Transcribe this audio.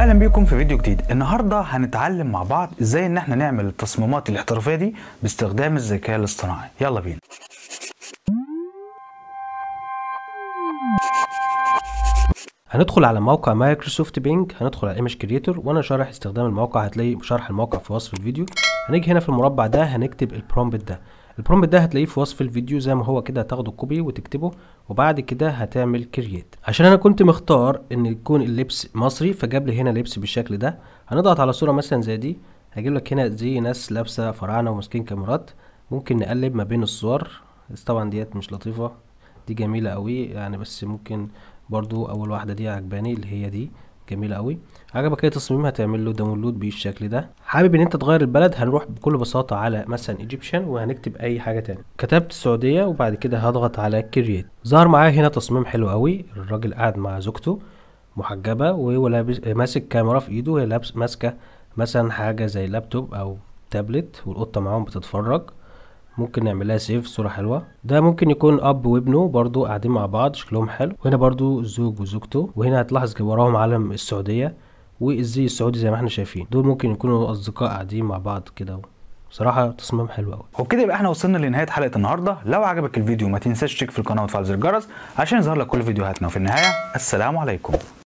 اهلا بيكم في فيديو جديد النهارده هنتعلم مع بعض ازاي ان احنا نعمل التصميمات الاحترافيه دي باستخدام الذكاء الاصطناعي يلا بينا هندخل على موقع مايكروسوفت بينج هندخل على ايمج كريتور وانا شارح استخدام الموقع هتلاقي شرح الموقع في وصف الفيديو هنيجي هنا في المربع ده هنكتب البرومبت ده البرومبت ده هتلاقيه في وصف الفيديو زي ما هو كده هتاخده كوبي وتكتبه وبعد كده هتعمل كرييت عشان انا كنت مختار ان يكون اللبس مصري فجاب لي هنا لبس بالشكل ده هنضغط على صوره مثلا زي دي هجيب لك هنا زي ناس لابسه فراعنه وماسكين كاميرات ممكن نقلب ما بين الصور بس طبعا ديت مش لطيفه دي جميله قوي يعني بس ممكن برضو اول واحده دي عجباني اللي هي دي جميله قوي عجبك ايه تصميم هتعمل له داونلود بالشكل ده حابب ان انت تغير البلد هنروح بكل بساطه على مثلا ايجيبشن وهنكتب اي حاجه تاني كتبت السعوديه وبعد كده هضغط على كرييت ظهر معايا هنا تصميم حلو قوي الراجل قاعد مع زوجته محجبه وهو لابس ماسك كاميرا في ايده وهي لابس ماسكه مثلا حاجه زي لابتوب او تابلت والقطه معاهم بتتفرج ممكن نعملها سيف صورة حلوة ده ممكن يكون اب وابنه برضو قاعدين مع بعض شكلهم حلو وهنا برضو الزوج وزوجته وهنا هتلاحظ وراهم علم السعودية والزي السعودي زي ما احنا شايفين دول ممكن يكونوا اصدقاء قاعدين مع بعض كده بصراحه تصميم حلو قوي وبكده يبقى احنا وصلنا لنهايه حلقه النهارده لو عجبك الفيديو ما تنساش تشترك في القناه وتفعل زر الجرس عشان يظهر لك كل فيديوهاتنا وفي النهايه السلام عليكم